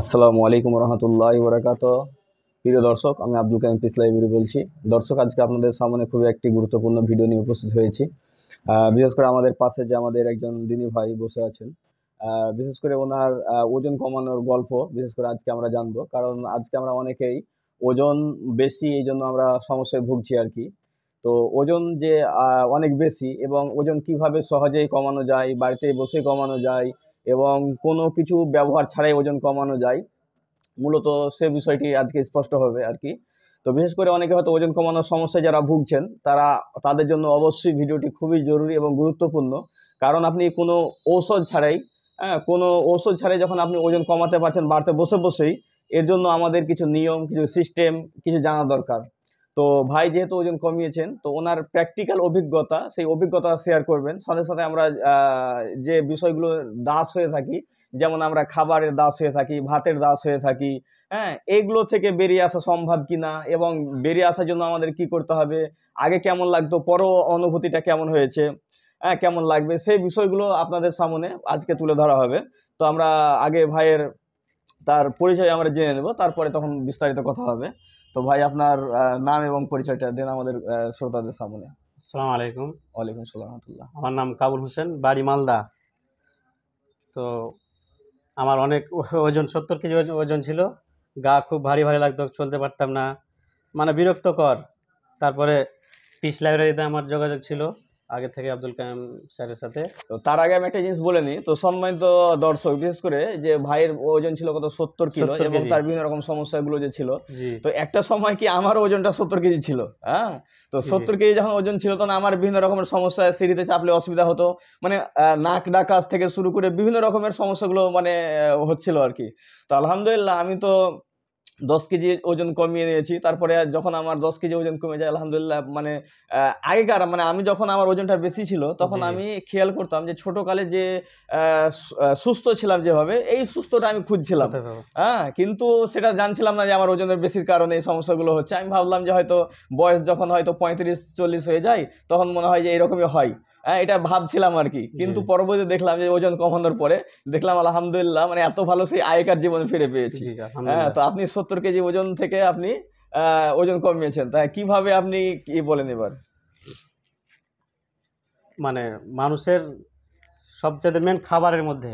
আসসালামু আলাইকুম রহমতুল্লাহ বরাকাত প্রিয় দর্শক আমি আব্দুল কাইম পিসলাইবিরি বলছি দর্শক আজকে আপনাদের সামনে খুবই একটি গুরুত্বপূর্ণ ভিডিও নিয়ে উপস্থিত হয়েছি বিশেষ করে আমাদের পাশে যে আমাদের একজন দিনী ভাই বসে আছেন বিশেষ করে ওনার ওজন কমানোর গল্প বিশেষ করে আজকে আমরা জানবো কারণ আজকে আমরা অনেকেই ওজন বেশি এই জন্য আমরা সমস্যায় ভুগছি আর কি তো ওজন যে অনেক বেশি এবং ওজন কিভাবে সহজেই কমানো যায় বাড়িতে বসে কমানো যায় এবং কোনো কিছু ব্যবহার ছাড়াই ওজন কমানো যায় মূলত সে বিষয়টি আজকে স্পষ্ট হবে আর কি তো বিশেষ করে অনেকে হয়তো ওজন কমানোর সমস্যায় যারা ভুগছেন তারা তাদের জন্য অবশ্যই ভিডিওটি খুবই জরুরি এবং গুরুত্বপূর্ণ কারণ আপনি কোনো ঔষধ ছাড়াই হ্যাঁ কোনো ঔষধ ছাড়াই যখন আপনি ওজন কমাতে পারছেন বাড়তে বসে বসেই এর জন্য আমাদের কিছু নিয়ম কিছু সিস্টেম কিছু জানা দরকার তো ভাই যেহেতু ওজন কমিয়েছেন তো ওনার প্র্যাকটিক্যাল অভিজ্ঞতা সেই অভিজ্ঞতা শেয়ার করবেন সাথে সাথে আমরা যে বিষয়গুলো দাস হয়ে থাকি যেমন আমরা খাবারের দাস হয়ে থাকি ভাতের দাস হয়ে থাকি হ্যাঁ এগুলো থেকে বেরিয়ে আসা সম্ভব কিনা এবং বেরিয়ে আসার জন্য আমাদের কি করতে হবে আগে কেমন লাগতো পর অনুভূতিটা কেমন হয়েছে হ্যাঁ কেমন লাগবে সেই বিষয়গুলো আপনাদের সামনে আজকে তুলে ধরা হবে তো আমরা আগে ভাইয়ের তার পরিচয় আমরা জেনে নেব তারপরে তখন বিস্তারিত কথা হবে তো ভাই আপনার নাম এবং পরিচয়টা দেন আমাদের শ্রোতাদের সামনে আসসালামু আলাইকুম ওয়ালাইকুম সালাম রহমতুল্লাহ আমার নাম কাবুল হোসেন বাড়ি মালদা তো আমার অনেক ওজন সত্তর কেজি ওজন ছিল গা খুব ভারী ভারী লাগতো চলতে পারতাম না মানে বিরক্তকর তারপরে পিস লাইব্রেরিতে আমার যোগাযোগ ছিল আগে থেকে আব্দুল কালাম স্যারের সাথে তো তার আগে আমি একটা জিনিস বলে নিই তো সম্মানিত দর্শক বিশেষ করে যে ভাইয়ের ওজন ছিল কত সত্তর কিলো এবং তার বিভিন্ন রকম সমস্যাগুলো যে ছিল তো একটা সময় কি আমার ওজনটা সত্তর কেজি ছিল হ্যাঁ তো সত্তর কেজি যখন ওজন ছিল তখন আমার বিভিন্ন রকমের সমস্যা সিঁড়িতে চাপলে অসুবিধা হতো মানে নাক ডাকাজ থেকে শুরু করে বিভিন্ন রকমের সমস্যাগুলো মানে হচ্ছিল আর কি তো আলহামদুলিল্লাহ আমি তো দশ কেজি ওজন কমিয়ে নিয়েছি তারপরে যখন আমার দশ কেজি ওজন কমে যায় আলহামদুলিল্লাহ মানে আগেকার মানে আমি যখন আমার ওজনটা বেশি ছিল তখন আমি খেয়াল করতাম যে ছোটোকালে যে সুস্থ ছিলাম যেভাবে এই সুস্থটা আমি খুঁজছিলাম হ্যাঁ কিন্তু সেটা জানছিলাম না যে আমার ওজনের বেশির কারণে এই সমস্যাগুলো হচ্ছে আমি ভাবলাম যে হয়তো বয়স যখন হয়তো পঁয়ত্রিশ চল্লিশ হয়ে যায় তখন মনে হয় যে এরকমই হয় হ্যাঁ, এটা ভাবছিলাম আর কি কিন্তু পরবর্তীতে দেখলাম যে ওজন কমানোর পরে দেখলাম আলহামদুলিল্লাহ মানে এত ভালো সেই আয়কার জীবন ফিরে পেয়েছি হ্যাঁ তো আপনি সত্তর কেজি ওজন থেকে আপনি ওজন কমিয়েছেন তাই কিভাবে আপনি কি বলেন এবার মানে মানুষের সবচেয়ে মেন খাবারের মধ্যে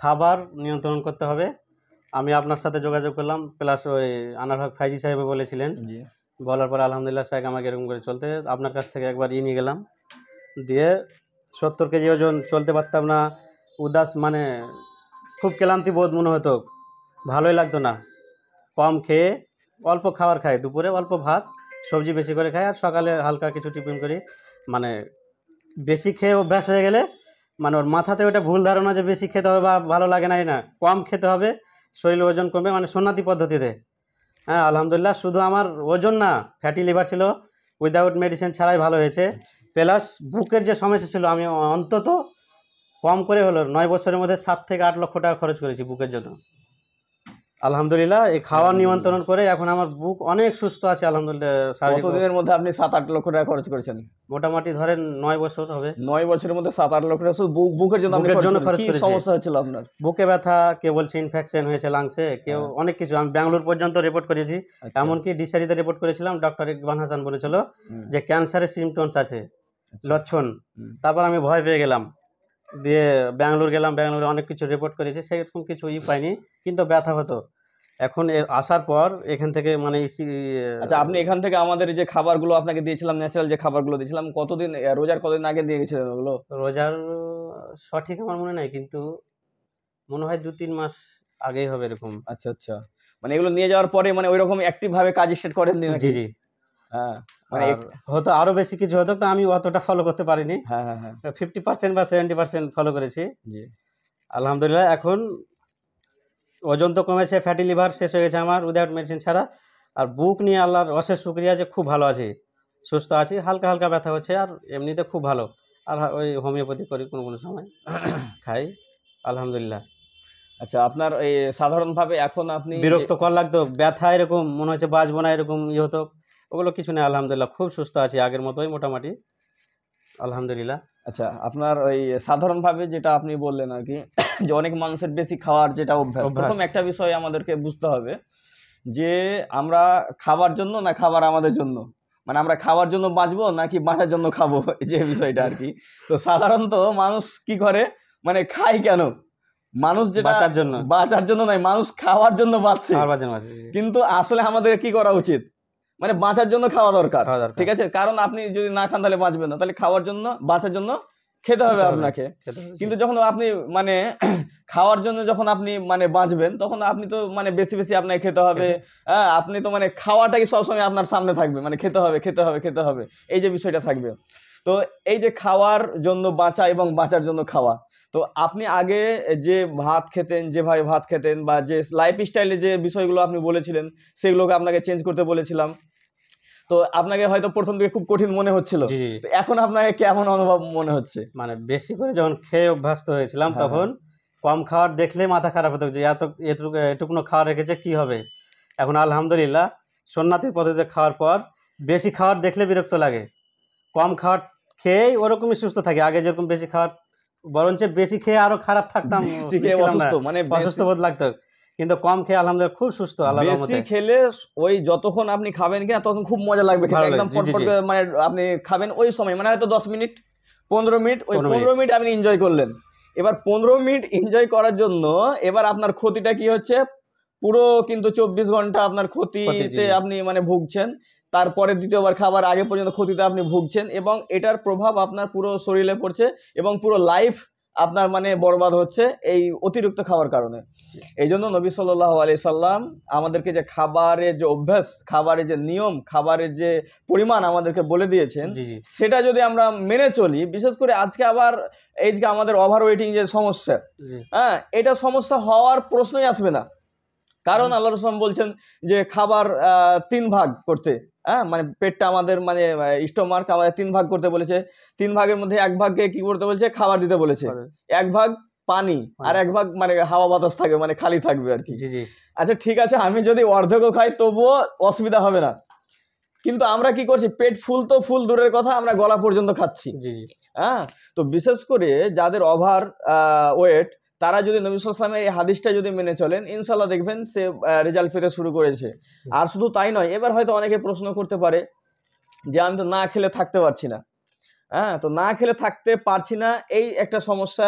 খাবার নিয়ন্ত্রণ করতে হবে আমি আপনার সাথে যোগাযোগ করলাম প্লাস ওই আনার হক ফাইজি সাহেব বলেছিলেন বলার পর আলহামদুলিল্লাহ সাহেব আমাকে এরকম করে চলতে আপনার কাছ থেকে একবার ই নিয়ে গেলাম দিয়ে সত্তর কেজি ওজন চলতে পারতাম না উদাস মানে খুব ক্লান্তি বোধ মনে হতো ভালোই লাগতো না কম খেয়ে অল্প খাবার খায় দুপুরে অল্প ভাত সবজি বেশি করে খায় আর সকালে হালকা কিছু টিফিন করি মানে বেশি খেয়ে অভ্যাস হয়ে গেলে মানে ওর মাথাতে ওটা ভুল ধারণা যে বেশি খেতে হবে বা ভালো লাগে না না কম খেতে হবে শরীর ওজন কমবে মানে সোনাতি পদ্ধতিতে হ্যাঁ আলহামদুলিল্লাহ শুধু আমার ওজন না ফ্যাটি লিভার ছিল উইদাউট মেডিসিন ছাড়াই ভালো হয়েছে প্লাস বুকের যে সমস্যা ছিল আমি অন্তত কম করে হলো নয় বছরের মধ্যে সাত থেকে আট লক্ষ টাকা খরচ করেছি বুকের জন্য আলহামদুলিল্লাহ এই খাওয়া নিয়ন্ত্রণ করে এখন আমার বুক অনেক সুস্থ আছে আলহামদুলিল্লাহ মধ্যে আপনি সাত আট লক্ষ টাকা খরচ করেছেন মোটামুটি ধরেন নয় বছর হবে নয় বছরের মধ্যে সাত আট লক্ষ টাকা বুক বুকের জন্য বুকের জন্য খরচ সমস্যা হয়েছিল আপনার বুকে ব্যথা কেউ বলছে ইনফেকশন হয়েছে লাংসে কেউ হ্যাঁ। অনেক কিছু আমি ব্যাঙ্গালোর পর্যন্ত রিপোর্ট করেছি আচ্ছা। এমনকি ডিসারিতে রিপোর্ট করেছিলাম ডক্টর ইকবান হাসান বলেছিল যে ক্যান্সারের সিমটমস আছে আচ্ছা। লক্ষণ তারপর আমি ভয় পেয়ে গেলাম দিয়ে ব্যাঙ্গালোর গেলাম ব্যাঙ্গালোরে অনেক কিছু রিপোর্ট করেছি সেরকম কিছু ই পাইনি কিন্তু ব্যথা হতো এখন আসার পর এখান থেকে মানে ইয়ে আচ্ছা আপনি এখান থেকে আমাদের যে খাবারগুলো আপনাকে দিয়েছিলাম ন্যাচারাল যে খাবারগুলো দিয়েছিলাম কতদিন রোজার কতদিন আগে দিয়ে গেছিলেন ওগুলো রোজার সঠিক আমার মনে নাই কিন্তু মনে হয় দু তিন মাস আগেই হবে এরকম আচ্ছা আচ্ছা মানে এগুলো নিয়ে যাওয়ার পরে মানে ওই রকম অ্যাক্টিভভাবে কাজ স্টার্ট করেন জি জি হ্যাঁ মানে হয়তো আরো বেশি কিছু হতো তো আমি অতটা ফলো করতে পারিনি হ্যাঁ হ্যাঁ ফিফটি হ্যাঁ। পার্সেন্ট বা সেভেন্টি পার্সেন্ট ফলো করেছি জি আলহামদুলিল্লাহ এখন ওজন তো কমেছে ফ্যাটি লিভার শেষ হয়ে গেছে আমার উইদাউট মেডিসিন ছাড়া আর বুক নিয়ে আল্লাহর অশেষ শুক্রিয়া যে খুব ভালো আছি সুস্থ আছি হালকা হালকা ব্যথা হচ্ছে আর এমনিতে খুব ভালো আর ওই হোমিওপ্যাথি করি কোনো কোনো সময় খাই আলহামদুলিল্লাহ আচ্ছা আপনার এই সাধারণভাবে এখন আপনি বিরক্ত কর লাগতো ব্যথা এরকম মনে হচ্ছে বাঁচবো না এরকম ইয়ে হতো ওগুলো কিছু নেই আলহামদুলিল্লাহ খুব সুস্থ আছি আগের মতোই মোটামুটি আলহামদুলিল্লাহ আচ্ছা আপনার ওই সাধারণভাবে যেটা আপনি বললেন আর কি যে অনেক মানুষের বেশি খাওয়ার যেটা অভ্যাস প্রথম একটা বিষয় আমাদেরকে বুঝতে হবে যে আমরা খাবার জন্য না খাবার আমাদের জন্য মানে আমরা খাওয়ার জন্য বাঁচবো নাকি বাঁচার জন্য খাবো যে বিষয়টা আর কি তো সাধারণত মানুষ কি করে মানে খায় কেন মানুষ যে বাঁচার জন্য বাঁচার জন্য নয় মানুষ খাওয়ার জন্য বাঁচছে কিন্তু আসলে আমাদের কি করা উচিত মানে বাঁচার জন্য খাওয়া দরকার ঠিক আছে কারণ আপনি যদি না খান তাহলে বাঁচবেন না তাহলে খাওয়ার জন্য বাঁচার জন্য খেতে হবে আপনাকে কিন্তু যখন আপনি মানে খাওয়ার জন্য যখন আপনি মানে বাঁচবেন তখন আপনি তো মানে বেশি বেশি আপনাকে খেতে হবে হ্যাঁ আপনি তো মানে খাওয়াটাই সবসময় আপনার সামনে থাকবে মানে খেতে হবে খেতে হবে খেতে হবে এই যে বিষয়টা থাকবে তো এই যে খাওয়ার জন্য বাঁচা এবং বাঁচার জন্য খাওয়া তো আপনি আগে যে ভাত খেতেন যেভাবে ভাত খেতেন বা যে লাইফ স্টাইলে যে বিষয়গুলো আপনি বলেছিলেন সেগুলোকে আপনাকে চেঞ্জ করতে বলেছিলাম তো আপনাকে হয়তো প্রথম দিকে খুব কঠিন মনে হচ্ছিল এখন আপনাকে কেমন অনুভব মনে হচ্ছে মানে বেশি করে যখন খেয়ে অভ্যস্ত হয়েছিলাম হ্যাঁ, তখন হ্যাঁ। কম খাওয়ার দেখলে মাথা খারাপ হতো যে এত এটুকু এটুকুনো খাওয়া রেখেছে কি হবে এখন আলহামদুলিল্লাহ সন্ন্যাতির পদ্ধতিতে খাওয়ার পর বেশি খাওয়ার দেখলে বিরক্ত লাগে কম খাওয়ার খেয়েই ওরকমই সুস্থ থাকে আগে যেরকম বেশি খাওয়ার বরঞ্চ বেশি খেয়ে আরো খারাপ থাকতাম অসুস্থ মানে অসুস্থ বোধ লাগতো কিন্তু কম খেয়ে আলহামদুলিল্লাহ খুব সুস্থ আলহামদুলিল্লাহ বেশি খেলে ওই যতক্ষণ আপনি খাবেন কিনা তখন খুব মজা লাগবে একদম মানে আপনি খাবেন ওই সময় মানে হয়তো দশ মিনিট পনেরো মিনিট ওই পনেরো মিনিট আপনি এনজয় করলেন এবার পনেরো মিনিট এনজয় করার জন্য এবার আপনার ক্ষতিটা কি হচ্ছে পুরো কিন্তু চব্বিশ ঘন্টা আপনার ক্ষতিতে আপনি মানে ভুগছেন তারপরে দ্বিতীয়বার খাবার আগে পর্যন্ত ক্ষতিতে আপনি ভুগছেন এবং এটার প্রভাব আপনার পুরো শরীরে পড়ছে এবং পুরো লাইফ আপনার মানে বরবাদ হচ্ছে এই অতিরিক্ত খাওয়ার কারণে এই জন্য নবী সাল্লাহ আলি সাল্লাম আমাদেরকে যে খাবারের যে অভ্যাস খাবারের যে নিয়ম খাবারের যে পরিমাণ আমাদেরকে বলে দিয়েছেন সেটা যদি আমরা মেনে চলি বিশেষ করে আজকে আবার এই যে আমাদের ওভার ওয়েটিং যে সমস্যা হ্যাঁ এটা সমস্যা হওয়ার প্রশ্নই আসবে না কারণ আল্লাহ রসলাম বলছেন যে খাবার তিন ভাগ করতে হ্যাঁ মানে পেটটা আমাদের মানে স্টোমার্ক আমাদের তিন ভাগ করতে বলেছে তিন ভাগের মধ্যে এক ভাগকে কি করতে বলেছে খাবার দিতে বলেছে এক ভাগ পানি আর এক ভাগ মানে হাওয়া বাতাস থাকবে মানে খালি থাকবে আর কি আচ্ছা ঠিক আছে আমি যদি অর্ধেকও খাই তবুও অসুবিধা হবে না কিন্তু আমরা কি করছি পেট ফুল তো ফুল দূরের কথা আমরা গলা পর্যন্ত খাচ্ছি হ্যাঁ তো বিশেষ করে যাদের ওভার ওয়েট তারা যদি নবিসামের এই হাদিসটা যদি মেনে চলেন ইনশাল্লাহ দেখবেন সে রেজাল্ট পেতে শুরু করেছে আর শুধু তাই নয় এবার হয়তো অনেকে প্রশ্ন করতে পারে যে আমি তো না খেলে থাকতে পারছি না হ্যাঁ তো না খেলে থাকতে পারছি না এই একটা সমস্যা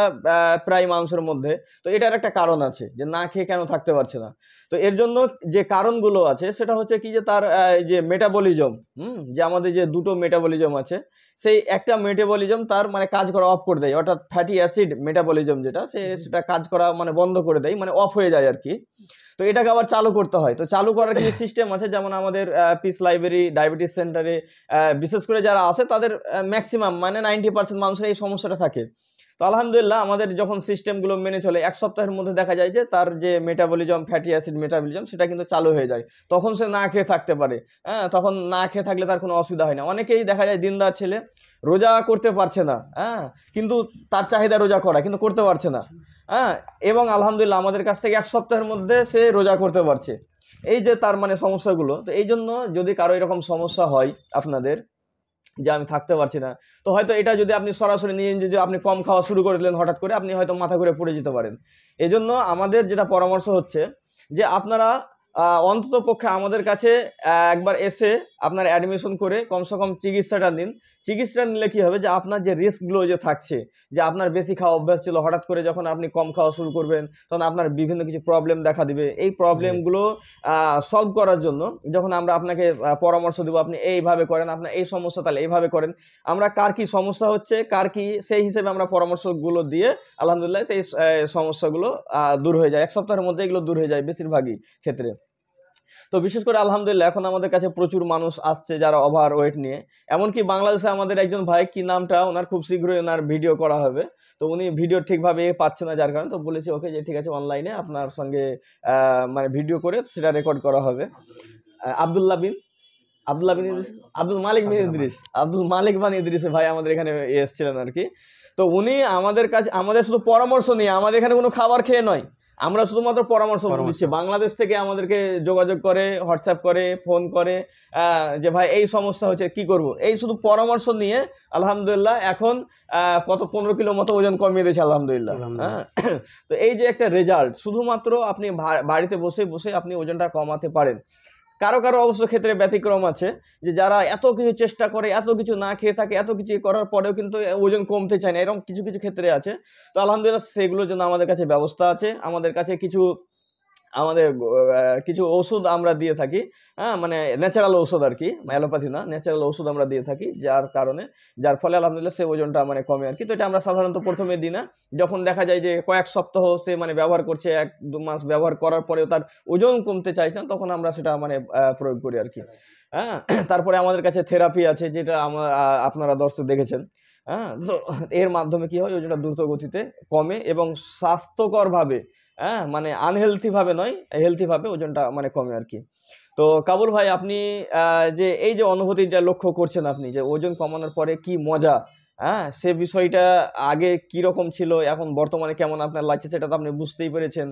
প্রায় মানুষের মধ্যে তো এটার একটা কারণ আছে যে না খেয়ে কেন থাকতে পারছে না তো এর জন্য যে কারণগুলো আছে সেটা হচ্ছে কি যে তার যে মেটাবলিজম হুম যে আমাদের যে দুটো মেটাবলিজম আছে সেই একটা মেটাবলিজম তার মানে কাজ করা অফ করে দেয় অর্থাৎ ফ্যাটি অ্যাসিড মেটাবলিজম যেটা সে সেটা কাজ করা মানে বন্ধ করে দেয় মানে অফ হয়ে যায় আর কি তো এটাকে আবার চালু করতে হয় তো চালু করার কিছু সিস্টেম আছে যেমন আমাদের পিস লাইব্রেরি ডায়াবেটিস সেন্টারে বিশেষ করে যারা আছে তাদের ম্যাক্সিমাম মানে নাইনটি পার্সেন্ট মানুষের এই সমস্যাটা থাকে তো আলহামদুলিল্লাহ আমাদের যখন সিস্টেমগুলো মেনে চলে এক সপ্তাহের মধ্যে দেখা যায় যে তার যে মেটাবলিজম ফ্যাটি অ্যাসিড মেটাবলিজম সেটা কিন্তু চালু হয়ে যায় তখন সে না খেয়ে থাকতে পারে হ্যাঁ তখন না খেয়ে থাকলে তার কোনো অসুবিধা হয় না অনেকেই দেখা যায় দিনদার ছেলে রোজা করতে পারছে না হ্যাঁ কিন্তু তার চাহিদা রোজা করা কিন্তু করতে পারছে না হ্যাঁ এবং আলহামদুলিল্লাহ আমাদের কাছ থেকে এক সপ্তাহের মধ্যে সে রোজা করতে পারছে এই যে তার মানে সমস্যাগুলো তো এই জন্য যদি কারো এরকম সমস্যা হয় আপনাদের যে আমি থাকতে পারছি না তো হয়তো এটা যদি আপনি সরাসরি নিয়ে যে আপনি কম খাওয়া শুরু করে দিলেন হঠাৎ করে আপনি হয়তো মাথা ঘুরে পড়ে যেতে পারেন এজন্য আমাদের যেটা পরামর্শ হচ্ছে যে আপনারা অন্তত পক্ষে আমাদের কাছে একবার এসে আপনার অ্যাডমিশন করে কমসে কম চিকিৎসাটা দিন চিকিৎসাটা নিলে কী হবে যে আপনার যে রিস্কগুলো যে থাকছে যে আপনার বেশি খাওয়া অভ্যাস ছিল হঠাৎ করে যখন আপনি কম খাওয়া শুরু করবেন তখন আপনার বিভিন্ন কিছু প্রবলেম দেখা দিবে এই প্রবলেমগুলো সলভ করার জন্য যখন আমরা আপনাকে পরামর্শ দেবো আপনি এইভাবে করেন আপনার এই সমস্যা তাহলে এইভাবে করেন আমরা কার কী সমস্যা হচ্ছে কার কী সেই হিসেবে আমরা পরামর্শগুলো দিয়ে আলহামদুলিল্লাহ সেই সমস্যাগুলো দূর হয়ে যায় এক সপ্তাহের মধ্যে এগুলো দূর হয়ে যায় বেশিরভাগই ক্ষেত্রে তো বিশেষ করে আলহামদুলিল্লাহ এখন আমাদের কাছে প্রচুর মানুষ আসছে যারা ওভার ওয়েট নিয়ে এমনকি বাংলাদেশে আমাদের একজন ভাই কি নামটা ওনার খুব শীঘ্রই ওনার ভিডিও করা হবে তো উনি ভিডিও ঠিকভাবে পাচ্ছে না যার কারণে তো বলেছি ওকে যে ঠিক আছে অনলাইনে আপনার সঙ্গে মানে ভিডিও করে সেটা রেকর্ড করা হবে আবদুল্লা বিন আব্দুল্লাহ বিন ইদ্রিস আব্দুল মালিক বিন ইদ্রিস আব্দুল মালিক বান ইদ্রিস ভাই আমাদের এখানে এসেছিলেন আর কি তো উনি আমাদের কাছে আমাদের শুধু পরামর্শ নিয়ে আমাদের এখানে কোনো খাবার খেয়ে নয় আমরা শুধুমাত্র পরামর্শ দিচ্ছি বাংলাদেশ থেকে আমাদেরকে যোগাযোগ করে হোয়াটসঅ্যাপ করে ফোন করে যে ভাই এই সমস্যা হচ্ছে কি করব এই শুধু পরামর্শ নিয়ে আলহামদুলিল্লাহ এখন কত পনেরো কিলো মতো ওজন কমিয়ে দিয়েছে আলহামদুলিল্লাহ হ্যাঁ? তো এই যে একটা রেজাল্ট শুধুমাত্র আপনি বাড়িতে বসে বসে আপনি ওজনটা কমাতে পারেন কারো কারো অবশ্য ক্ষেত্রে ব্যতিক্রম আছে যে যারা এত কিছু চেষ্টা করে এত কিছু না খেয়ে থাকে এত কিছু করার পরেও কিন্তু ওজন কমতে চায় না এরকম কিছু কিছু ক্ষেত্রে আছে তো আলহামদুলিল্লাহ সেগুলোর জন্য আমাদের কাছে ব্যবস্থা আছে আমাদের কাছে কিছু আমাদের কিছু ওষুধ আমরা দিয়ে থাকি হ্যাঁ মানে ন্যাচারাল ওষুধ আর কি অ্যালোপ্যাথি না ন্যাচারাল ওষুধ আমরা দিয়ে থাকি যার কারণে যার ফলে আলহামদুলিল্লাহ সে ওজনটা মানে কমে আর কি তো এটা আমরা সাধারণত প্রথমে দিই না যখন দেখা যায় যে কয়েক সপ্তাহ সে মানে ব্যবহার করছে এক দু মাস ব্যবহার করার পরেও তার ওজন কমতে চাইছে না তখন আমরা সেটা মানে প্রয়োগ করি আর কি হ্যাঁ তারপরে আমাদের কাছে থেরাপি আছে যেটা আমরা আপনারা দর্শক দেখেছেন হ্যাঁ তো এর মাধ্যমে কি হয় ওজনটা দ্রুত গতিতে কমে এবং স্বাস্থ্যকরভাবে হ্যাঁ মানে আনহেলথিভাবে নয় হেলথিভাবে ওজনটা মানে কমে আর কি তো কাবুল ভাই আপনি যে এই যে অনুভূতি যা লক্ষ্য করছেন আপনি যে ওজন কমানোর পরে কি মজা হ্যাঁ সে বিষয়টা আগে কি রকম ছিল এখন বর্তমানে কেমন আপনার লাগছে সেটা তো আপনি বুঝতেই পেরেছেন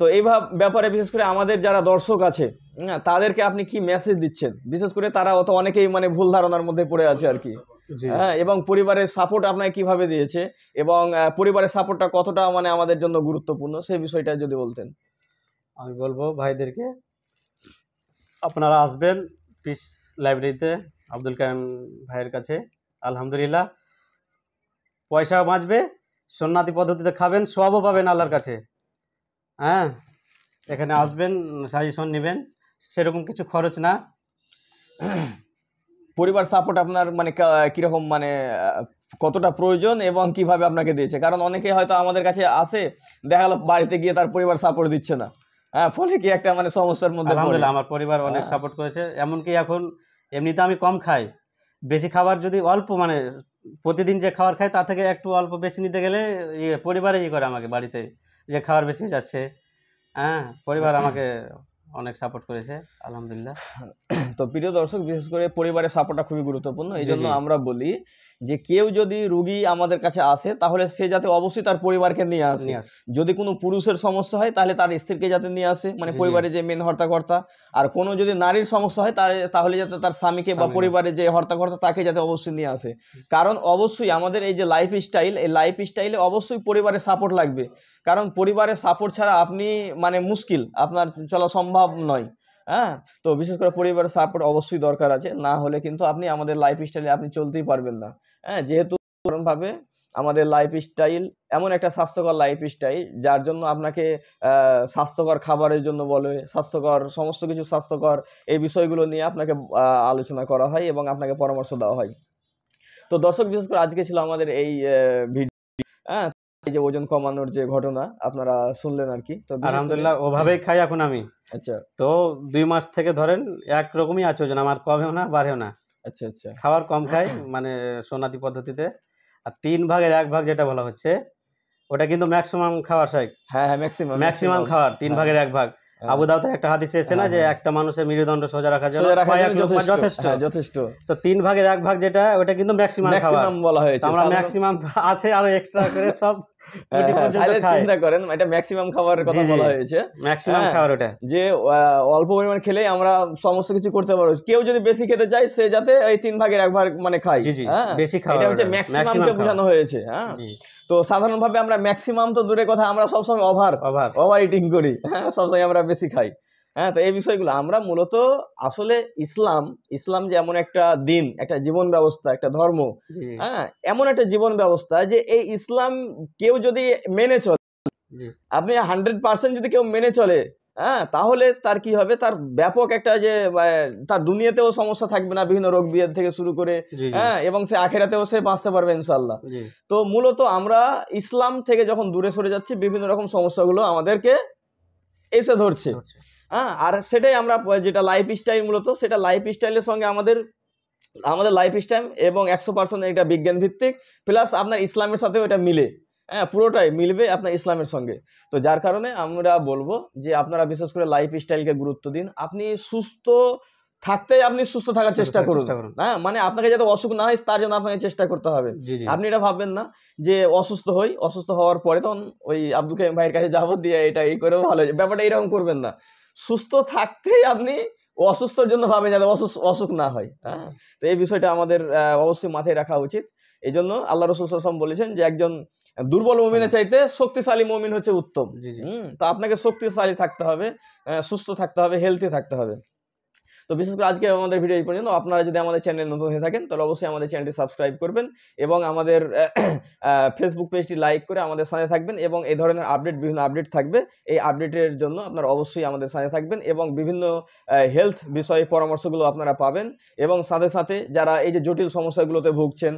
তো এইভাবে ব্যাপারে বিশেষ করে আমাদের যারা দর্শক আছে হ্যাঁ? তাদেরকে আপনি কি মেসেজ দিচ্ছেন বিশেষ করে তারা অত অনেকেই মানে ভুল ধারণার মধ্যে পড়ে আছে আর কি হ্যাঁ এবং পরিবারের সাপোর্ট আপনাকে কিভাবে দিয়েছে এবং পরিবারের সাপোর্টটা কতটা মানে আমাদের জন্য গুরুত্বপূর্ণ সেই বিষয়টা যদি বলতেন আমি বলবো ভাইদেরকে আপনারা আসবেন পিস লাইব্রেরিতে আব্দুল কালাম ভাইয়ের কাছে আলহামদুলিল্লাহ পয়সা বাঁচবে সন্ন্যাতি পদ্ধতিতে খাবেন সবও পাবেন আল্লাহর কাছে হ্যাঁ এখানে আসবেন সাজেশন নেবেন সেরকম কিছু খরচ না পরিবার সাপোর্ট আপনার মানে কীরকম মানে কতটা প্রয়োজন এবং কিভাবে আপনাকে দিয়েছে কারণ অনেকে হয়তো আমাদের কাছে আসে দেখা বাড়িতে গিয়ে তার পরিবার সাপোর্ট দিচ্ছে না হ্যাঁ ফলে কি একটা মানে সমস্যার মধ্যে আমার পরিবার অনেক সাপোর্ট হ্যাঁ। করেছে এমনকি এখন এমনিতে আমি কম খাই বেশি খাবার যদি অল্প মানে প্রতিদিন যে খাবার খাই তার থেকে একটু অল্প বেশি নিতে গেলে ইয়ে পরিবারে ইয়ে করে আমাকে বাড়িতে যে খাবার বেশি যাচ্ছে হ্যাঁ পরিবার হ্যাঁ। আমাকে অনেক সাপোর্ট করেছে আলহামদুলিল্লাহ তো প্রিয় দর্শক বিশেষ করে পরিবারের সাপোর্টটা খুবই গুরুত্বপূর্ণ এই জন্য আমরা বলি যে কেউ যদি রুগী আমাদের কাছে আসে তাহলে সে যাতে অবশ্যই তার পরিবারকে নিয়ে আসে যদি কোনো পুরুষের সমস্যা হয় তাহলে তার স্ত্রীকে যাতে নিয়ে আসে মানে পরিবারে যে মেন হর্তাকর্তা আর কোনো যদি নারীর সমস্যা হয় তার তাহলে যাতে তার স্বামীকে বা পরিবারে যে হর্তাকর্তা তাকে যাতে অবশ্যই নিয়ে আসে কারণ অবশ্যই আমাদের এই যে লাইফ স্টাইল এই লাইফ স্টাইলে অবশ্যই পরিবারের সাপোর্ট লাগবে কারণ পরিবারের সাপোর্ট ছাড়া আপনি মানে মুশকিল আপনার চলা সম্ভব নয় হ্যাঁ তো বিশেষ করে পরিবারের সাপোর্ট অবশ্যই দরকার আছে না হলে কিন্তু আপনি আমাদের লাইফ স্টাইলে আপনি চলতেই পারবেন না হ্যাঁ যেহেতু ভাবে আমাদের লাইফ স্টাইল এমন একটা স্বাস্থ্যকর লাইফ স্টাইল যার জন্য আপনাকে স্বাস্থ্যকর খাবারের জন্য বলে স্বাস্থ্যকর সমস্ত কিছু স্বাস্থ্যকর এই বিষয়গুলো নিয়ে আপনাকে আলোচনা করা হয় এবং আপনাকে পরামর্শ দেওয়া হয় তো দর্শক বিশেষ করে আজকে ছিল আমাদের এই ভিডিও হ্যাঁ এই যে ওজন কমানোর যে ঘটনা আপনারা শুনলেন আর কি তো আলহামদুলিল্লাহ ওভাবেই খাই এখন আমি আচ্ছা তো দুই মাস থেকে ধরেন এক রকমই আছে ওজন আমার কমেও না বাড়েও না আচ্ছা আচ্ছা খাবার কম খাই মানে সোনাতি পদ্ধতিতে আর তিন ভাগের এক ভাগ যেটা বলা হচ্ছে ওটা কিন্তু ম্যাক্সিমাম খাওয়ার সাইক হ্যাঁ হ্যাঁ ম্যাক্সিমাম ম্যাক্সিমাম খাওয়ার তিন হ্যাঁ। ভাগের এক ভাগ হ্যাঁ। আবু দাউদের একটা হাদিস এসে না হ্যাঁ, যে হ্যাঁ। একটা মানুষের মেরুদণ্ড সোজা রাখার জন্য যথেষ্ট মানে যথেষ্ট তো তিন ভাগের এক ভাগ যেটা ওটা কিন্তু ম্যাক্সিমাম খাবার বলা হয়েছে আমরা ম্যাক্সিমাম আছে আরো এক্সট্রা করে সব হ্যাঁ, চিন্তা করেন এটা ম্যাক্সিমাম খাবারের কথা বলা হয়েছে ম্যাক্সিমাম খাবার ওটা যে অল্প পরিমাণ খেলে আমরা সমস্ত কিছু করতে পারবো কেউ যদি বেশি খেতে চায় সে যাতে এই তিন ভাগের এক ভাগ মানে খায় হ্যাঁ, বেশি খাওয়া এটা হচ্ছে ম্যাক্সিমামকে বোঝানো হয়েছে হ্যাঁ তো সাধারণভাবে আমরা ম্যাক্সিমাম তো দূরে কথা আমরা সবসময় ওভার ওভার ওভার ইটিং করি হ্যাঁ সবসময় আমরা বেশি খাই হ্যাঁ তো এই বিষয়গুলো আমরা মূলত আসলে ইসলাম ইসলাম যে এমন একটা দিন একটা জীবন ব্যবস্থা একটা ধর্ম হ্যাঁ এমন একটা জীবন ব্যবস্থা যে এই ইসলাম কেউ যদি মেনে চলে আপনি হান্ড্রেড পার্সেন্ট যদি কেউ মেনে চলে হ্যাঁ তাহলে তার কি হবে তার ব্যাপক একটা যে তার দুনিয়াতেও সমস্যা থাকবে না বিভিন্ন রোগ বিয়ের থেকে শুরু করে হ্যাঁ এবং সে আখেরাতেও সে বাঁচতে পারবে ইনশাল্লাহ তো মূলত আমরা ইসলাম থেকে যখন দূরে সরে যাচ্ছি বিভিন্ন রকম সমস্যাগুলো আমাদেরকে এসে ধরছে হ্যাঁ আর সেটাই আমরা যেটা লাইফ স্টাইল মূলত সেটা লাইফ স্টাইলের সঙ্গে আমাদের আমাদের লাইফ স্টাইল এবং একশো পার্সেন্ট এটা বিজ্ঞান ভিত্তিক প্লাস আপনার ইসলামের সাথেও এটা মিলে হ্যাঁ পুরোটাই মিলবে আপনার ইসলামের সঙ্গে তো যার কারণে আমরা বলবো যে আপনারা বিশেষ করে লাইফ স্টাইলকে গুরুত্ব দিন আপনি সুস্থ থাকতে আপনি সুস্থ থাকার চেষ্টা করুন হ্যাঁ মানে আপনাকে যাতে অসুখ না হয় তার জন্য আপনাকে চেষ্টা করতে হবে আপনি এটা ভাববেন না যে অসুস্থ হই অসুস্থ হওয়ার পরে তখন ওই আব্দুল কাহিম ভাইয়ের কাছে যাবো দিয়ে এটা এই করেও ভালো ব্যাপারটা এরকম করবেন না সুস্থ থাকতেই আপনি অসুস্থর জন্য ভাবেন যাতে অসুস্থ অসুখ না হয় হ্যাঁ তো এই বিষয়টা আমাদের অবশ্যই মাথায় রাখা উচিত এই জন্য আল্লাহ রসুল আসলাম বলেছেন যে একজন দুর্বল মমিনের চাইতে শক্তিশালী মমিন হচ্ছে উত্তম জি জি তো আপনাকে শক্তিশালী থাকতে হবে সুস্থ থাকতে হবে হেলথি থাকতে হবে তো বিশেষ করে আজকে আমাদের ভিডিও এই পর্যন্ত আপনারা যদি আমাদের চ্যানেল নতুন হয়ে থাকেন তাহলে অবশ্যই আমাদের চ্যানেলটি সাবস্ক্রাইব করবেন এবং আমাদের ফেসবুক পেজটি লাইক করে আমাদের সাথে থাকবেন এবং এই ধরনের আপডেট বিভিন্ন আপডেট থাকবে এই আপডেটের জন্য আপনারা অবশ্যই আমাদের সাথে থাকবেন এবং বিভিন্ন হেলথ বিষয়ে পরামর্শগুলো আপনারা পাবেন এবং সাথে সাথে যারা এই যে জটিল সমস্যাগুলোতে ভুগছেন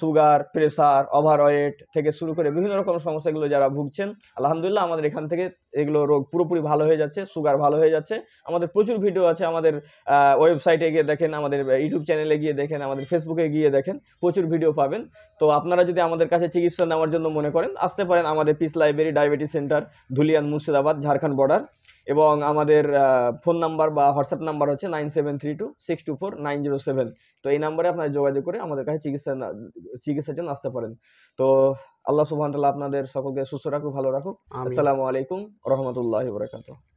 সুগার প্রেসার ওভারওয়েট থেকে শুরু করে বিভিন্ন রকম সমস্যাগুলো যারা ভুগছেন আলহামদুলিল্লাহ আমাদের এখান থেকে এগুলো রোগ পুরোপুরি ভালো হয়ে যাচ্ছে সুগার ভালো হয়ে যাচ্ছে আমাদের প্রচুর ভিডিও আছে আমাদের ওয়েবসাইটে গিয়ে দেখেন আমাদের ইউটিউব চ্যানেলে গিয়ে দেখেন আমাদের ফেসবুকে গিয়ে দেখেন প্রচুর ভিডিও পাবেন তো আপনারা যদি আমাদের কাছে চিকিৎসা নেওয়ার জন্য মনে করেন আসতে পারেন আমাদের peace library diabetes centre Dhulian Murshidabad Jharkhand border এবং আমাদের ফোন নাম্বার বা হোয়াটসঅ্যাপ নাম্বার হচ্ছে nine seven three two six two four nine zero seven তো এই নাম্বারে আপনারা যোগাযোগ করে আমাদের কাছে চিকিৎসা চিকিৎসার জন্য আসতে পারেন তো আল্লাহ সুবাহ আপনাদের সকলকে সুস্থ রাখুক ভালো রাখুক আসসালামু আলাইকুম রহমতুল্লাহ বরাকাতু